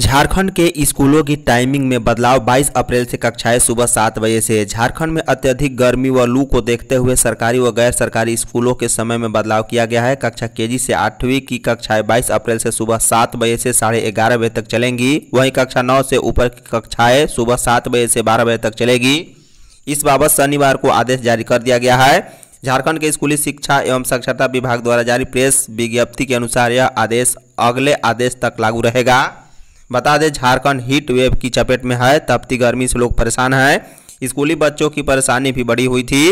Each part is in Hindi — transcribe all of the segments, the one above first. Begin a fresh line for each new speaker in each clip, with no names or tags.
झारखंड के स्कूलों की टाइमिंग में बदलाव 22 अप्रैल से कक्षाएं सुबह सात बजे से झारखंड में अत्यधिक गर्मी व लू को देखते हुए सरकारी व गैर सरकारी स्कूलों के समय में बदलाव किया गया है कक्षा केजी से आठवीं की कक्षाएं 22 अप्रैल से सुबह सात बजे से साढ़े ग्यारह बजे तक चलेंगी वहीं कक्षा नौ से ऊपर की कक्षाएं सुबह सात बजे से बारह बजे तक चलेगी इस बाबत शनिवार को आदेश जारी कर दिया गया है झारखंड के स्कूली शिक्षा एवं साक्षरता विभाग द्वारा जारी प्रेस विज्ञप्ति के अनुसार यह आदेश अगले आदेश तक लागू रहेगा बता दें झारखंड हीट वेव की चपेट में है तपती गर्मी से लोग परेशान हैं स्कूली बच्चों की परेशानी भी बढ़ी हुई थी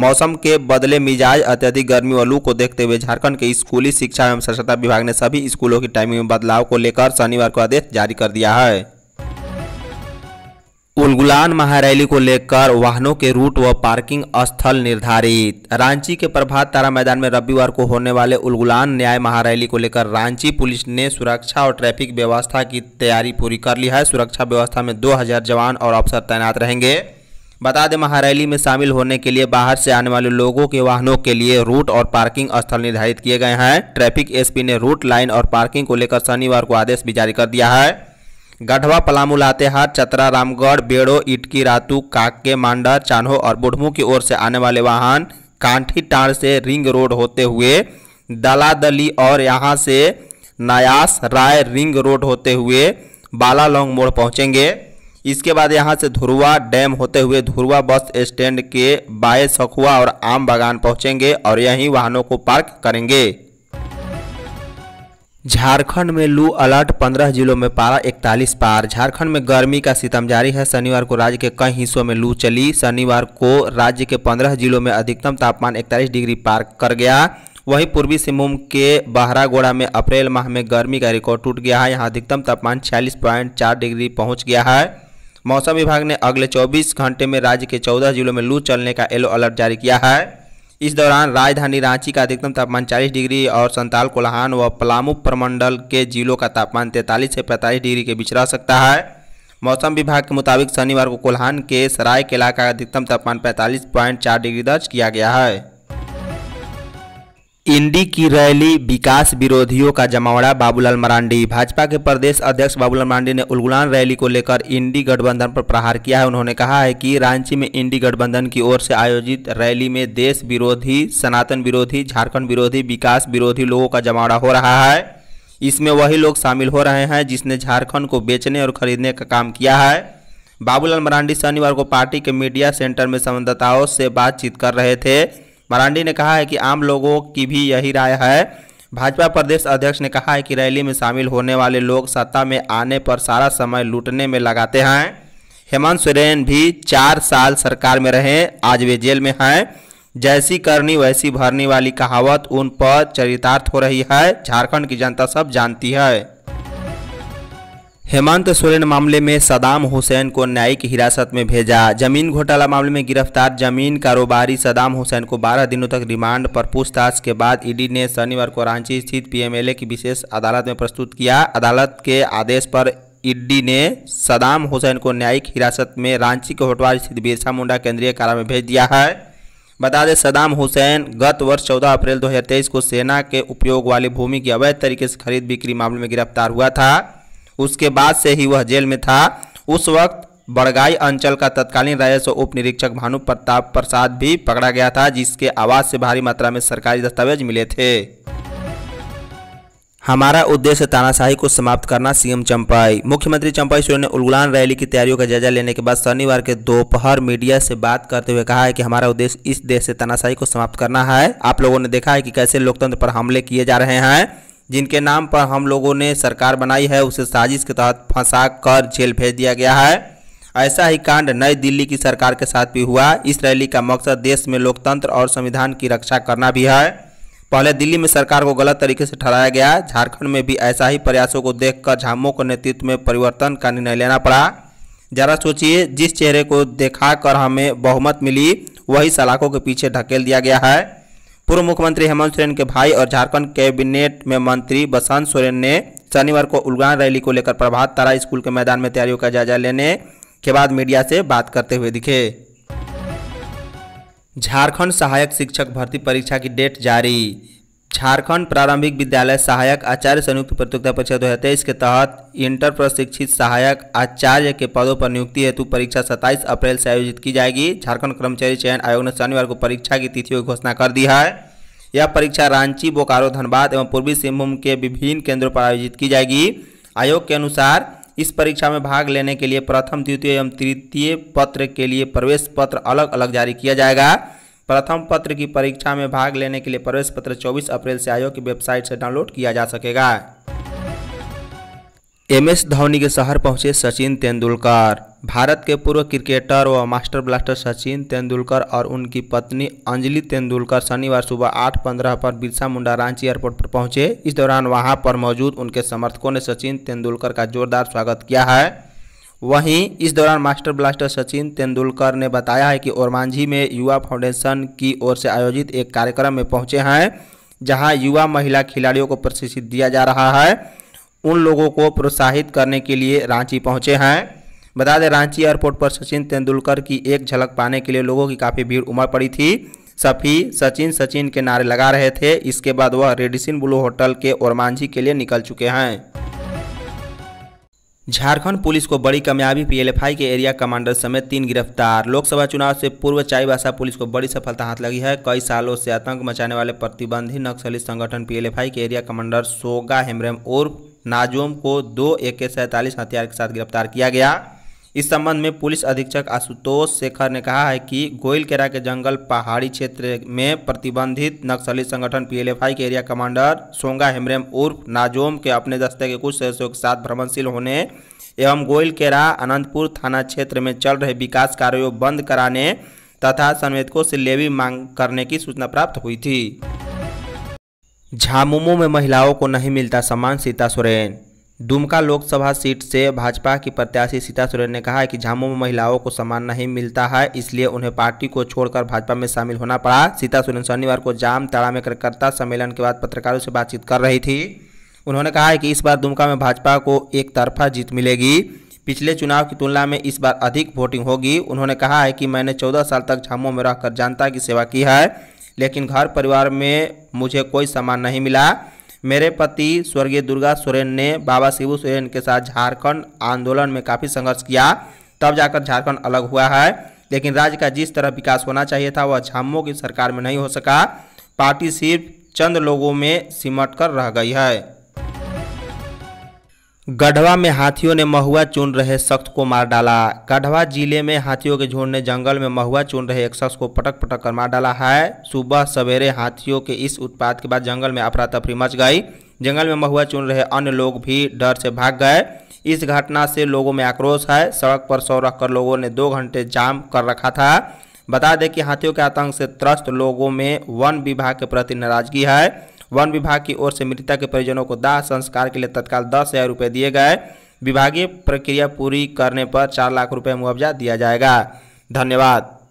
मौसम के बदले मिजाज अत्यधिक गर्मी और लू को देखते हुए झारखंड के स्कूली शिक्षा एवं स्वच्छता विभाग ने सभी स्कूलों की टाइमिंग में बदलाव को लेकर शनिवार को आदेश जारी कर दिया है उलगुलान महारैली को लेकर वाहनों के रूट व पार्किंग स्थल निर्धारित रांची के प्रभात तारा मैदान में रविवार को होने वाले उलगुलान न्याय महारैली को लेकर रांची पुलिस ने सुरक्षा और ट्रैफिक व्यवस्था की तैयारी पूरी कर ली है सुरक्षा व्यवस्था में 2000 जवान और अफसर तैनात रहेंगे बता दें महारैली में शामिल होने के लिए बाहर से आने वाले लोगों के वाहनों के लिए रूट और पार्किंग स्थल निर्धारित किए गए हैं ट्रैफिक एसपी ने रूट लाइन और पार्किंग को लेकर शनिवार को आदेश भी जारी कर दिया है गढ़वा पलामू लातेहार चतरा रामगढ़ बेड़ो इटकी रातू काके मांडा चान्हो और बुढ़मू की ओर से आने वाले वाहन कांठी टाँड से रिंग रोड होते हुए दलादली और यहाँ से नयास राय रिंग रोड होते हुए बाला मोड़ पहुँचेंगे इसके बाद यहाँ से धुरुआ डैम होते हुए धुरुआ बस स्टैंड के बाय सखुआ और आम बागान पहुँचेंगे और यहीं वाहनों को पार्क करेंगे झारखंड में लू अलर्ट 15 जिलों में पारा 41 पार झारखंड में गर्मी का सितम जारी है शनिवार को राज्य के कई हिस्सों में लू चली शनिवार को राज्य के 15 जिलों में अधिकतम तापमान 41 डिग्री पार कर गया वहीं पूर्वी सिंहभूम के बहरागोड़ा में अप्रैल माह में गर्मी का रिकॉर्ड टूट गया है यहाँ अधिकतम तापमान छियालीस डिग्री पहुँच गया है मौसम विभाग ने अगले चौबीस घंटे में राज्य के चौदह जिलों में लू चलने का येलो अलर्ट जारी किया है इस दौरान राजधानी रांची का अधिकतम तापमान 40 डिग्री और संताल कोल्हान व पलामू प्रमंडल के जिलों का तापमान 43 से 45 डिग्री के बीच रह सकता है मौसम विभाग के मुताबिक शनिवार को कोल्हान के सराय सरायकेला का अधिकतम तापमान 45.4 डिग्री दर्ज किया गया है इंडी की रैली विकास विरोधियों का जमावड़ा बाबूलाल मरांडी भाजपा के प्रदेश अध्यक्ष बाबूलाल मरांडी ने उलगुलान रैली को लेकर इंडी गठबंधन पर प्रहार किया है उन्होंने कहा है कि रांची में इंडी गठबंधन की ओर से आयोजित रैली में देश विरोधी सनातन विरोधी झारखंड विरोधी विकास विरोधी लोगों का जमावड़ा हो रहा है इसमें वही लोग शामिल हो रहे हैं जिसने झारखंड को बेचने और खरीदने का काम किया है बाबूलाल मरांडी शनिवार को पार्टी के मीडिया सेंटर में संवाददाताओं से बातचीत कर रहे थे मरांडी ने कहा है कि आम लोगों की भी यही राय है भाजपा प्रदेश अध्यक्ष ने कहा है कि रैली में शामिल होने वाले लोग सत्ता में आने पर सारा समय लूटने में लगाते हैं हेमंत सोरेन भी चार साल सरकार में रहे आज वे जेल में हैं जैसी करनी वैसी भरनी वाली कहावत उन पर चरितार्थ हो रही है झारखंड की जनता सब जानती है हेमंत सोरेन मामले में सदाम हुसैन को न्यायिक हिरासत में भेजा जमीन घोटाला मामले में गिरफ्तार जमीन कारोबारी सदाम हुसैन को 12 दिनों तक रिमांड पर पूछताछ के बाद ईडी ने शनिवार को रांची स्थित पीएमएलए की विशेष अदालत में प्रस्तुत किया अदालत के आदेश पर ईडी ने सदाम हुसैन को न्यायिक हिरासत में रांची के होटवार स्थित बिरसा मुंडा केंद्रीय कारा में भेज दिया है बता दें सदाम हुसैन गत वर्ष 14 अप्रैल 2023 को सेना के उपयोग वाली भूमि की अवैध तरीके से खरीद बिक्री मामले में गिरफ्तार हुआ था उसके बाद से ही वह जेल में था उस वक्त बड़गाई अंचल का तत्कालीन राजस्व उप निरीक्षक भानु प्रताप प्रसाद भी पकड़ा गया था जिसके आवास से भारी मात्रा में सरकारी दस्तावेज मिले थे हमारा उद्देश्य तानाशाही को समाप्त करना सीएम चंपाई मुख्यमंत्री चंपाई सोरेन ने उलगुलान रैली की तैयारियों का जायजा लेने के बाद शनिवार के दोपहर मीडिया से बात करते हुए कहा है कि हमारा उद्देश्य इस देश से तानाशाही को समाप्त करना है आप लोगों ने देखा है कि कैसे लोकतंत्र पर हमले किए जा रहे हैं जिनके नाम पर हम लोगों ने सरकार बनाई है उसे साजिश के तहत फंसा कर जेल भेज दिया गया है ऐसा ही कांड नई दिल्ली की सरकार के साथ भी हुआ इस रैली का मकसद देश में लोकतंत्र और संविधान की रक्षा करना भी है पहले दिल्ली में सरकार को गलत तरीके से ठहराया गया झारखंड में भी ऐसा ही प्रयासों को देखकर झामो को नेतृत्व में परिवर्तन का निर्णय लेना पड़ा जरा सोचिए जिस चेहरे को देखा कर हमें बहुमत मिली वही सलाखों के पीछे ढकेल दिया गया है पूर्व मुख्यमंत्री हेमंत सोरेन के भाई और झारखंड कैबिनेट में मंत्री बसंत सोरेन ने शनिवार को उलगान रैली को लेकर प्रभात तारा स्कूल के मैदान में तैयारियों का जायजा लेने के बाद मीडिया से बात करते हुए दिखे झारखंड सहायक शिक्षक भर्ती परीक्षा की डेट जारी झारखंड प्रारंभिक विद्यालय सहायक आचार्य संयुक्त प्रतियोगिता परीक्षा दो हज़ार तेईस के तहत इंटर प्रशिक्षित सहायक आचार्य के पदों पर नियुक्ति हेतु परीक्षा 27 अप्रैल से आयोजित की जाएगी झारखंड कर्मचारी चयन आयोग ने शनिवार को परीक्षा की तिथियों की घोषणा कर दी है यह परीक्षा रांची बोकारो धनबाद एवं पूर्वी सिंहभूम के विभिन्न केंद्रों पर आयोजित की जाएगी आयोग के अनुसार इस परीक्षा में भाग लेने के लिए प्रथम द्वितीय एवं तृतीय पत्र के लिए प्रवेश पत्र अलग अलग जारी किया जाएगा प्रथम पत्र की परीक्षा में भाग लेने के लिए प्रवेश पत्र 24 अप्रैल से आयोग की वेबसाइट से डाउनलोड किया जा सकेगा एम एस धोनी के शहर पहुंचे सचिन तेंदुलकर भारत के पूर्व क्रिकेटर व मास्टर ब्लास्टर सचिन तेंदुलकर और उनकी पत्नी अंजलि तेंदुलकर शनिवार सुबह आठ पंद्रह पर बिरसा मुंडा रांची एयरपोर्ट पर पहुंचे इस दौरान वहां पर मौजूद उनके समर्थकों ने सचिन तेंदुलकर का जोरदार स्वागत किया है वहीं इस दौरान मास्टर ब्लास्टर सचिन तेंदुलकर ने बताया है कि ओरमांझी में युवा फाउंडेशन की ओर से आयोजित एक कार्यक्रम में पहुंचे हैं जहां युवा महिला खिलाड़ियों को प्रशिक्षित दिया जा रहा है उन लोगों को प्रोत्साहित करने के लिए रांची पहुंचे हैं बता दें रांची एयरपोर्ट पर सचिन तेंदुलकर की एक झलक पाने के लिए लोगों की काफ़ी भीड़ उमड़ पड़ी थी सफी सचिन सचिन के नारे लगा रहे थे इसके बाद वह रेडिसिन ब्लू होटल के ओरमांझी के लिए निकल चुके हैं झारखंड पुलिस को बड़ी कामयाबी पीएलएफआई के एरिया कमांडर समेत तीन गिरफ्तार लोकसभा चुनाव से पूर्व चाईबासा पुलिस को बड़ी सफलता हाथ लगी है कई सालों से आतंक मचाने वाले प्रतिबंधी नक्सली संगठन पीएलएफआई के एरिया कमांडर सोगा हेमरेम उर्फ नाजोम को दो ए के सैंतालीस हथियार के साथ गिरफ्तार किया गया इस संबंध में पुलिस अधीक्षक आशुतोष शेखर ने कहा है कि गोयलकेरा के जंगल पहाड़ी क्षेत्र में प्रतिबंधित नक्सली संगठन पीएलएफआई के एरिया कमांडर सोंगा हेमरेम उर्फ नाजोम के अपने दस्ते के कुछ सदस्यों के साथ भ्रमणशील होने एवं गोयलकेरा अनंतपुर थाना क्षेत्र में चल रहे विकास कार्यों बंद कराने तथा संवेदकों से लेवी मांग करने की सूचना प्राप्त हुई थी झामुमो में महिलाओं को नहीं मिलता सम्मान सीता सोरेन दुमका लोकसभा सीट से भाजपा की प्रत्याशी सीता सोरेन ने कहा है कि झामू में महिलाओं को सम्मान नहीं मिलता है इसलिए उन्हें पार्टी को छोड़कर भाजपा में शामिल होना पड़ा सीता सोरेन शनिवार को जाम ताड़ा में कार्यकर्ता सम्मेलन के बाद पत्रकारों से बातचीत कर रही थी उन्होंने कहा है कि इस बार दुमका में भाजपा को एक तरफा जीत मिलेगी पिछले चुनाव की तुलना में इस बार अधिक वोटिंग होगी उन्होंने कहा है कि मैंने चौदह साल तक झामू में रहकर जनता की सेवा की है लेकिन घर परिवार में मुझे कोई सम्मान नहीं मिला मेरे पति स्वर्गीय दुर्गा सोरेन ने बाबा शिबू सोरेन के साथ झारखंड आंदोलन में काफ़ी संघर्ष किया तब जाकर झारखंड अलग हुआ है लेकिन राज्य का जिस तरह विकास होना चाहिए था वह झामो की सरकार में नहीं हो सका पार्टी सिर्फ चंद लोगों में सिमट कर रह गई है गढ़वा में हाथियों ने महुआ चुन रहे शख्स को मार डाला गढ़वा जिले में हाथियों के झुंड ने जंगल में महुआ चुन रहे एक शख्स को पटक पटक कर मार डाला है सुबह सवेरे हाथियों के इस उत्पाद के बाद जंगल में अफरा तफरी मच गई जंगल में महुआ चुन रहे अन्य लोग भी डर से भाग गए इस घटना से लोगों में आक्रोश है सड़क पर सौ रख कर लोगों ने दो घंटे जाम कर रखा था बता दें कि हाथियों के आतंक से त्रस्त लोगों में वन विभाग के प्रति नाराजगी है वन विभाग की ओर से मृतक के परिजनों को दाह संस्कार के लिए तत्काल दस हज़ार रुपये दिए गए विभागीय प्रक्रिया पूरी करने पर चार लाख रुपये मुआवजा दिया जाएगा धन्यवाद